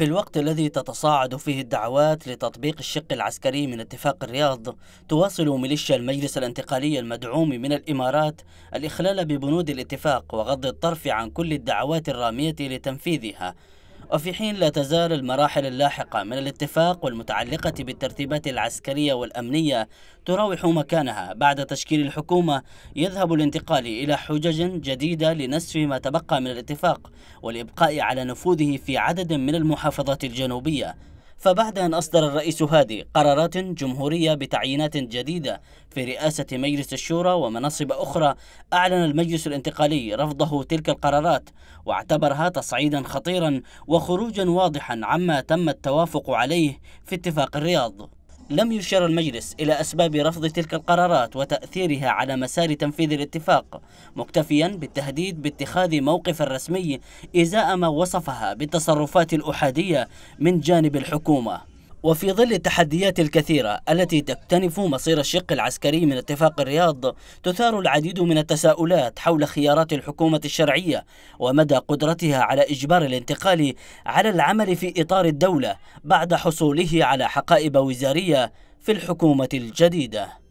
في الوقت الذي تتصاعد فيه الدعوات لتطبيق الشق العسكري من اتفاق الرياض تواصل ميليشيا المجلس الانتقالي المدعوم من الإمارات الإخلال ببنود الاتفاق وغض الطرف عن كل الدعوات الرامية لتنفيذها وفي حين لا تزال المراحل اللاحقة من الاتفاق والمتعلقة بالترتيبات العسكرية والأمنية تراوح مكانها بعد تشكيل الحكومة يذهب الانتقال إلى حجج جديدة لنسف ما تبقى من الاتفاق والإبقاء على نفوذه في عدد من المحافظات الجنوبية فبعد أن أصدر الرئيس هادي قرارات جمهورية بتعيينات جديدة في رئاسة مجلس الشورى ومناصب أخرى أعلن المجلس الانتقالي رفضه تلك القرارات واعتبرها تصعيدا خطيرا وخروجا واضحا عما تم التوافق عليه في اتفاق الرياض لم يشر المجلس إلى أسباب رفض تلك القرارات وتأثيرها على مسار تنفيذ الاتفاق مكتفيا بالتهديد باتخاذ موقف رسمي إزاء ما وصفها بالتصرفات الأحادية من جانب الحكومة وفي ظل التحديات الكثيرة التي تكتنف مصير الشق العسكري من اتفاق الرياض تثار العديد من التساؤلات حول خيارات الحكومة الشرعية ومدى قدرتها على إجبار الانتقال على العمل في إطار الدولة بعد حصوله على حقائب وزارية في الحكومة الجديدة